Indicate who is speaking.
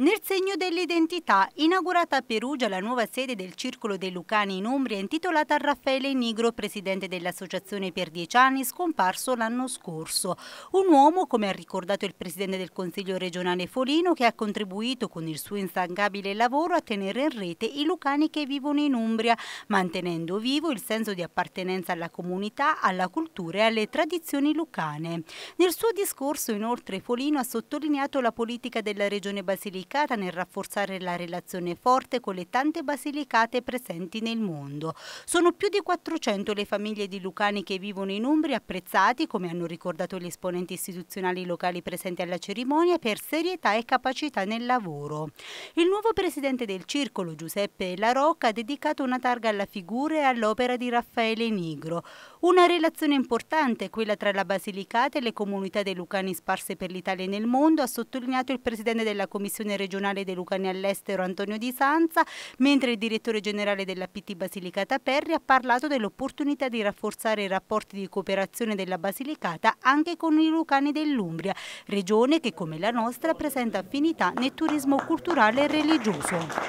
Speaker 1: Nel segno dell'identità, inaugurata a Perugia la nuova sede del Circolo dei Lucani in Umbria intitolata a Raffaele Nigro, presidente dell'associazione per dieci anni, scomparso l'anno scorso. Un uomo, come ha ricordato il presidente del Consiglio regionale Folino, che ha contribuito con il suo instancabile lavoro a tenere in rete i lucani che vivono in Umbria, mantenendo vivo il senso di appartenenza alla comunità, alla cultura e alle tradizioni lucane. Nel suo discorso, inoltre, Folino ha sottolineato la politica della regione basilicana radicata nel rafforzare la relazione forte con le tante basilicate presenti nel mondo. Sono più di 400 le famiglie di lucani che vivono in Umbria apprezzati, come hanno ricordato gli esponenti istituzionali locali presenti alla cerimonia, per serietà e capacità nel lavoro. Il nuovo presidente del circolo, Giuseppe La Rocca, ha dedicato una targa alla figura e all'opera di Raffaele Nigro. Una relazione importante è quella tra la Basilicata e le comunità dei lucani sparse per l'Italia e nel mondo, ha sottolineato il presidente della Commissione regionale dei Lucani all'estero Antonio Di Sanza, mentre il direttore generale della PT Basilicata Perri ha parlato dell'opportunità di rafforzare i rapporti di cooperazione della Basilicata anche con i Lucani dell'Umbria, regione che come la nostra presenta affinità nel turismo culturale e religioso.